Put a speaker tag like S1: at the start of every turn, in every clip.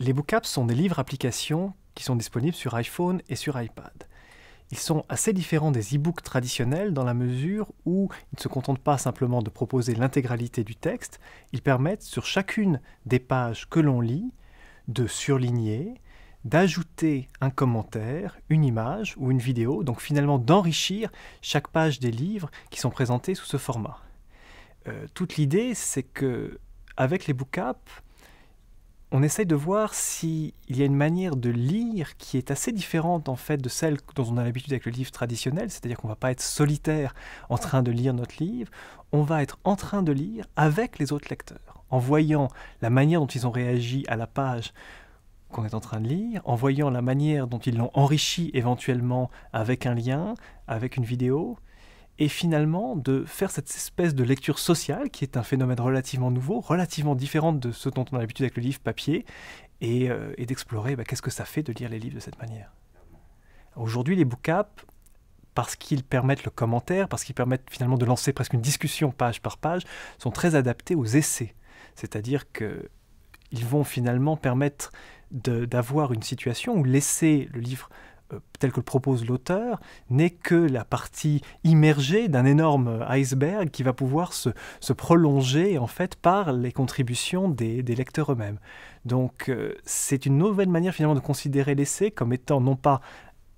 S1: Les book-apps sont des livres applications qui sont disponibles sur iPhone et sur iPad. Ils sont assez différents des e-books traditionnels dans la mesure où ils ne se contentent pas simplement de proposer l'intégralité du texte, ils permettent sur chacune des pages que l'on lit de surligner, d'ajouter un commentaire, une image ou une vidéo, donc finalement d'enrichir chaque page des livres qui sont présentés sous ce format. Euh, toute l'idée, c'est que avec les apps on essaye de voir s'il y a une manière de lire qui est assez différente en fait de celle dont on a l'habitude avec le livre traditionnel, c'est-à-dire qu'on ne va pas être solitaire en train de lire notre livre, on va être en train de lire avec les autres lecteurs, en voyant la manière dont ils ont réagi à la page qu'on est en train de lire, en voyant la manière dont ils l'ont enrichi éventuellement avec un lien, avec une vidéo, et finalement de faire cette espèce de lecture sociale qui est un phénomène relativement nouveau, relativement différent de ce dont on a l'habitude avec le livre papier, et, euh, d'explorer bah, qu'est-ce que ça fait de lire les livres de cette manière. Aujourd'hui, les bookcaps, parce qu'ils permettent le commentaire, parce qu'ils permettent finalement de lancer presque une discussion page par page, sont très adaptés aux essais. C'est-à-dire qu'ils vont finalement permettre d'avoir une situation où laisser le livre euh, tel que le propose l'auteur, n'est que la partie immergée d'un énorme iceberg qui va pouvoir se, prolonger en fait par les contributions des, lecteurs eux-mêmes. Donc euh, c'est une nouvelle manière finalement de considérer l'essai comme étant non pas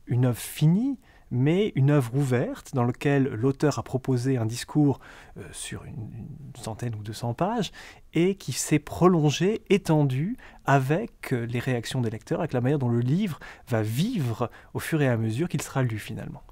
S1: une œuvre finie, mais une œuvre ouverte dans laquelle l'auteur a proposé un discours euh, sur une, centaine ou deux cents pages et qui s'est prolongé, étendu avec euh, les réactions des lecteurs, avec la manière dont le livre va vivre au fur et à mesure qu'il sera lu finalement.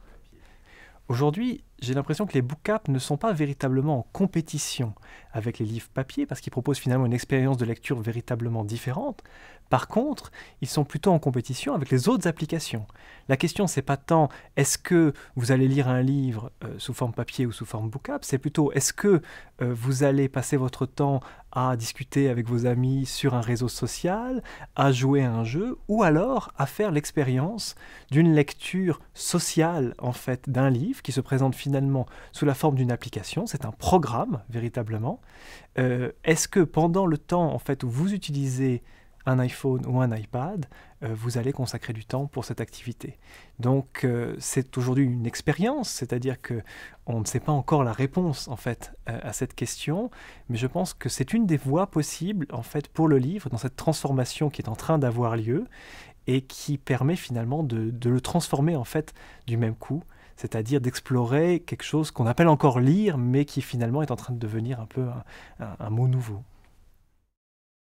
S1: Aujourd'hui, j'ai l'impression que les book-ups ne sont pas véritablement en compétition avec les livres papier parce qu'ils proposent finalement une expérience de lecture véritablement différente. Par contre, ils sont plutôt en compétition avec les autres applications. La question c'est pas tant est-ce que vous allez lire un livre euh, sous forme papier ou sous forme bookapp, c'est plutôt est-ce que euh, vous allez passer votre temps à discuter avec vos amis sur un réseau social, à jouer à un jeu ou alors à faire l'expérience d'une lecture sociale en fait d'un livre qui se présente finalement finalement sous la forme d'une application, c'est un programme véritablement. Euh, est-ce que pendant le temps en fait où vous utilisez un iPhone ou un iPad, euh, vous allez consacrer du temps pour cette activité. Donc euh, c'est aujourd'hui une expérience, c'est-à-dire que on ne sait pas encore la réponse en fait à cette question, mais je pense que c'est une des voies possibles en fait pour le livre dans cette transformation qui est en train d'avoir lieu et qui permet finalement de, de, le transformer en fait du même coup c'est-à-dire d'explorer quelque chose qu'on appelle encore lire, mais qui finalement est en train de devenir un peu un, mot nouveau.